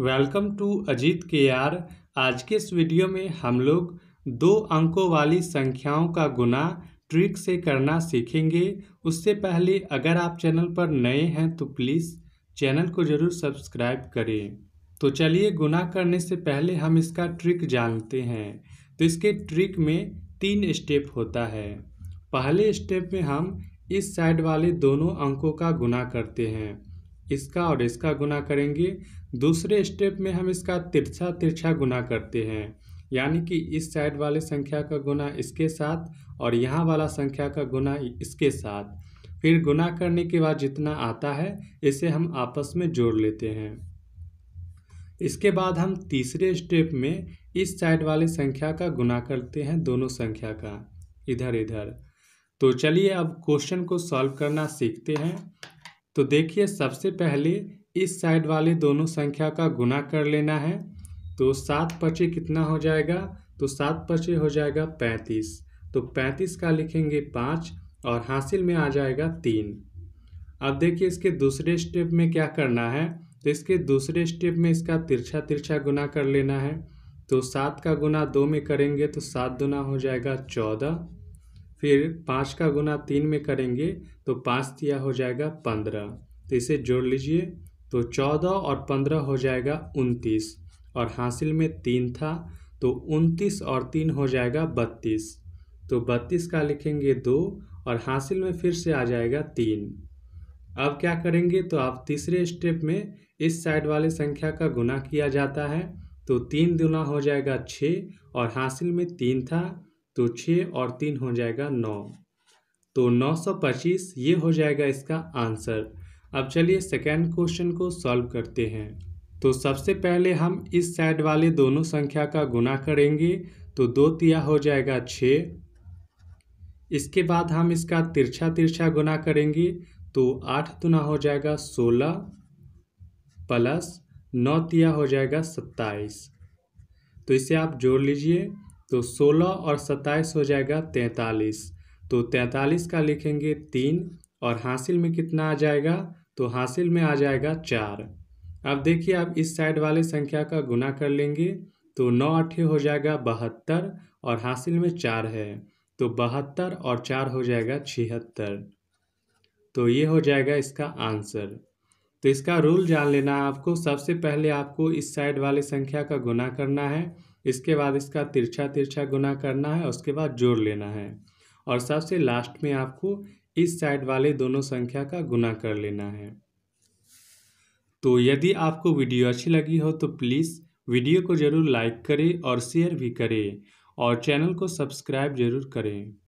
welcome to Ajit के यार आज के इस वीडियो में हम लोग दो अंकों वाली संख्याओं का गुना ट्रिक से करना सीखेंगे उससे पहले अगर आप चैनल पर नए हैं तो प्लीज़ चैनल को ज़रूर सब्सक्राइब करें तो चलिए गुना करने से पहले हम इसका ट्रिक जानते हैं तो इसके ट्रिक में तीन स्टेप होता है पहले स्टेप में हम इस साइड वाले दोनों अंकों का गुना करते हैं इसका और इसका गुना करेंगे दूसरे स्टेप में हम इसका तिरछा तिरछा गुना करते हैं यानी कि इस साइड वाले संख्या का गुना इसके साथ और यहाँ वाला संख्या का गुना इसके साथ फिर गुना करने के बाद जितना आता है इसे हम आपस में जोड़ लेते हैं इसके बाद हम तीसरे स्टेप में इस साइड वाले संख्या का गुना करते हैं दोनों संख्या का इधर इधर तो चलिए अब क्वेश्चन को सॉल्व करना सीखते हैं तो देखिए सबसे पहले इस साइड वाले दोनों संख्या का गुना कर लेना है तो सात पचे कितना हो जाएगा तो सात पचे हो जाएगा पैंतीस तो पैंतीस का लिखेंगे पाँच और हासिल में आ जाएगा तीन अब देखिए इसके दूसरे स्टेप में क्या करना है तो इसके दूसरे स्टेप में इसका तिरछा तिरछा गुना कर लेना है तो सात का गुना दो में करेंगे तो सात दुना हो जाएगा चौदह फिर पाँच का गुना तीन में करेंगे तो पाँच दिया हो जाएगा पंद्रह तो इसे जोड़ लीजिए तो चौदह और पंद्रह हो जाएगा उनतीस और हासिल में तीन था तो उनतीस और तीन हो जाएगा बत्तीस तो बत्तीस का लिखेंगे दो और हासिल में फिर से आ जाएगा तीन अब क्या करेंगे तो आप तीसरे स्टेप में इस साइड वाले संख्या का गुना किया जाता है तो तीन दुना हो जाएगा छः और हासिल में तीन था तो छः और तीन हो जाएगा नौ तो नौ सौ पच्चीस ये हो जाएगा इसका आंसर अब चलिए सेकेंड क्वेश्चन को सॉल्व करते हैं तो सबसे पहले हम इस साइड वाले दोनों संख्या का गुना करेंगे तो दो तिया हो जाएगा छ इसके बाद हम इसका तिरछा तिरछा गुना करेंगे तो आठ दुना हो जाएगा सोलह प्लस नौ तिया हो जाएगा सत्ताईस तो इसे आप जोड़ लीजिए तो 16 और 27 हो जाएगा 43 तो 43 का लिखेंगे तीन और हासिल में कितना आ जाएगा तो हासिल में आ जाएगा चार अब देखिए आप इस साइड वाले संख्या का गुना कर लेंगे तो नौ अट्ठे हो जाएगा बहत्तर और हासिल में चार है तो बहत्तर और चार हो जाएगा छिहत्तर तो ये हो जाएगा इसका आंसर तो इसका रूल जान लेना आपको सबसे पहले आपको इस साइड वाले संख्या का गुना करना है इसके बाद इसका तिरछा तिरछा गुना करना है उसके बाद जोड़ लेना है और सबसे लास्ट में आपको इस साइड वाले दोनों संख्या का गुना कर लेना है तो यदि आपको वीडियो अच्छी लगी हो तो प्लीज़ वीडियो को ज़रूर लाइक करें और शेयर भी करें और चैनल को सब्सक्राइब ज़रूर करें